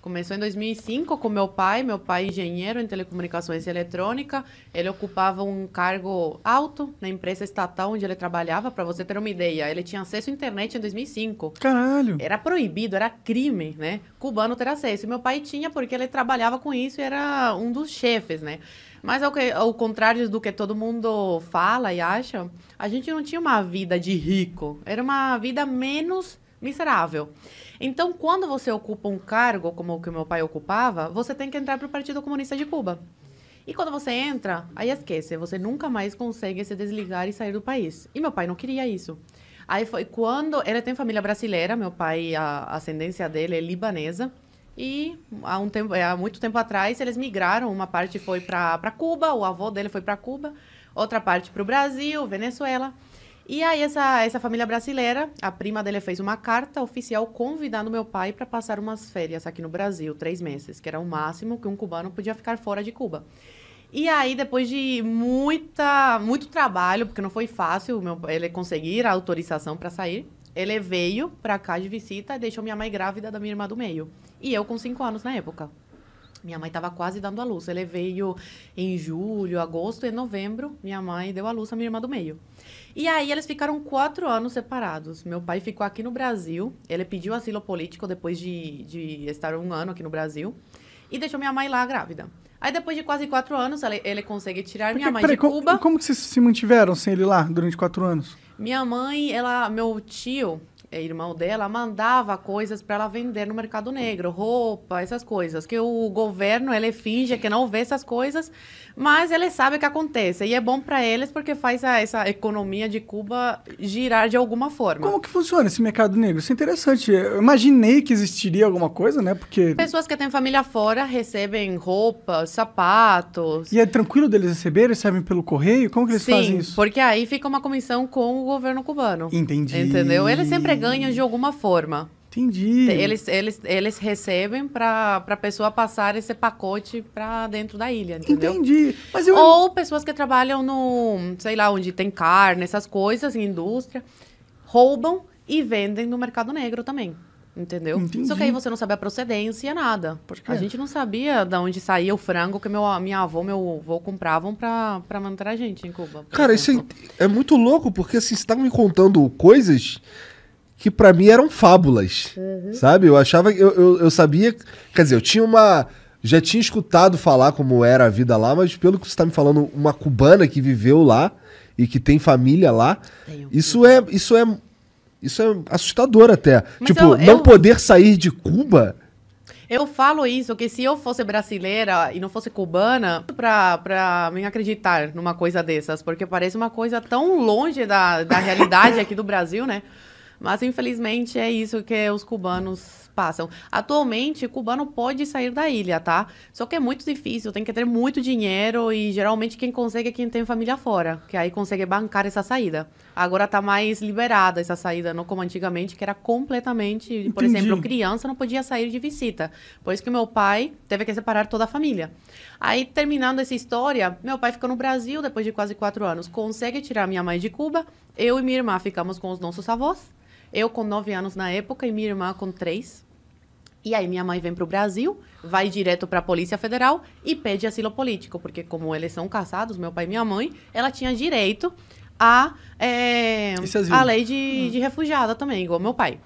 Começou em 2005 com meu pai, meu pai é engenheiro em telecomunicações e eletrônica. Ele ocupava um cargo alto na empresa estatal onde ele trabalhava, para você ter uma ideia. Ele tinha acesso à internet em 2005. Caralho! Era proibido, era crime, né? Cubano ter acesso. E meu pai tinha porque ele trabalhava com isso e era um dos chefes, né? Mas ao, que, ao contrário do que todo mundo fala e acha, a gente não tinha uma vida de rico. Era uma vida menos miserável. Então, quando você ocupa um cargo como o que meu pai ocupava, você tem que entrar para o Partido Comunista de Cuba. E quando você entra, aí esquece, você nunca mais consegue se desligar e sair do país. E meu pai não queria isso. Aí foi quando ele tem família brasileira, meu pai, a ascendência dele é libanesa. E há, um tempo, há muito tempo atrás eles migraram, uma parte foi para Cuba, o avô dele foi para Cuba, outra parte para o Brasil, Venezuela. E aí essa, essa família brasileira, a prima dele fez uma carta oficial convidando meu pai para passar umas férias aqui no Brasil, três meses, que era o máximo que um cubano podia ficar fora de Cuba. E aí, depois de muita, muito trabalho, porque não foi fácil meu, ele conseguir a autorização para sair, ele veio para cá de visita e deixou minha mãe grávida da minha irmã do meio. E eu com cinco anos na época. Minha mãe estava quase dando a luz. Ele veio em julho, agosto e novembro. Minha mãe deu a luz à minha irmã do meio. E aí eles ficaram quatro anos separados. Meu pai ficou aqui no Brasil. Ele pediu asilo político depois de, de estar um ano aqui no Brasil. E deixou minha mãe lá grávida. Aí depois de quase quatro anos, ele, ele consegue tirar Porque, minha mãe peraí, de Cuba. Como, como que vocês se mantiveram sem ele lá durante quatro anos? Minha mãe, ela, meu tio, é, irmão dela, mandava coisas para ela vender no mercado negro, roupa, essas coisas. Que o governo, ele finge que não vê essas coisas, mas ele sabe que acontece. E é bom para eles porque faz a, essa economia de Cuba girar de alguma forma. Como que funciona esse mercado negro? Isso é interessante. Eu imaginei que existiria alguma coisa, né? Porque... Pessoas que têm família fora recebem roupa, sapatos. E é tranquilo deles receberem? Recebem pelo correio? Como que eles Sim, fazem isso? porque aí fica uma comissão com o governo cubano. Entendi. Entendeu? Ele sempre ganham de alguma forma. Entendi. Eles, eles, eles recebem para a pessoa passar esse pacote para dentro da ilha, entendeu? Entendi. Mas eu... Ou pessoas que trabalham no, sei lá, onde tem carne, essas coisas, indústria, roubam e vendem no mercado negro também. Entendeu? Entendi. Só que aí você não sabe a procedência, nada. Porque a gente não sabia de onde saía o frango que meu, minha avó, meu avô compravam pra, manter a gente em Cuba. Cara, exemplo. isso é, é muito louco, porque assim, você tá me contando coisas que para mim eram fábulas, uhum. sabe? Eu achava, eu, eu, eu, sabia, quer dizer, eu tinha uma, já tinha escutado falar como era a vida lá, mas pelo que você tá me falando, uma cubana que viveu lá e que tem família lá, Tenho isso é, isso é, isso é assustador até. Mas tipo, eu, não poder sair de Cuba. Eu falo isso, que se eu fosse brasileira e não fosse cubana, pra, pra me acreditar numa coisa dessas, porque parece uma coisa tão longe da, da realidade aqui do Brasil, né? Mas infelizmente é isso que os cubanos passam. Atualmente, cubano pode sair da ilha, tá? Só que é muito difícil, tem que ter muito dinheiro e geralmente quem consegue é quem tem família fora, que aí consegue bancar essa saída. Agora tá mais liberada essa saída, não como antigamente, que era completamente, Entendi. por exemplo, criança não podia sair de visita. Por isso que meu pai teve que separar toda a família. Aí terminando essa história, meu pai ficou no Brasil depois de quase quatro anos, consegue tirar minha mãe de Cuba, eu e minha irmã ficamos com os nossos avós eu com 9 anos na época e minha irmã com 3. E aí minha mãe vem para o Brasil, vai direto para a Polícia Federal e pede asilo político, porque como eles são casados, meu pai e minha mãe, ela tinha direito a, é, a lei de, hum. de refugiada também, igual meu pai.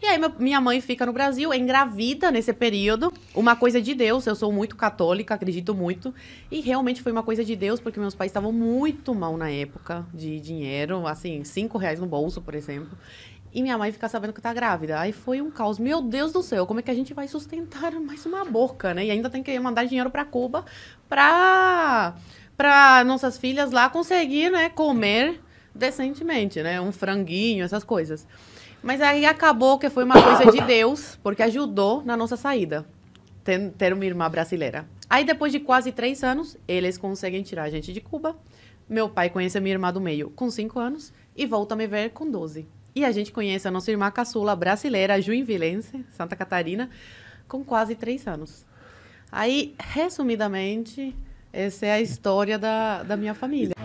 E aí meu, minha mãe fica no Brasil, é engravida nesse período, uma coisa de Deus, eu sou muito católica, acredito muito, e realmente foi uma coisa de Deus, porque meus pais estavam muito mal na época de dinheiro, assim, cinco reais no bolso, por exemplo, e minha mãe ficar sabendo que tá grávida. Aí foi um caos. Meu Deus do céu, como é que a gente vai sustentar mais uma boca, né? E ainda tem que mandar dinheiro para Cuba para para nossas filhas lá conseguir, né, comer decentemente, né? Um franguinho, essas coisas. Mas aí acabou que foi uma coisa de Deus, porque ajudou na nossa saída. Ter, ter uma irmã brasileira. Aí depois de quase três anos, eles conseguem tirar a gente de Cuba. Meu pai conhece a minha irmã do meio com cinco anos e volta a me ver com 12. E a gente conhece a nossa irmã caçula brasileira, juinvilense, Santa Catarina, com quase três anos. Aí, resumidamente, essa é a história da, da minha família.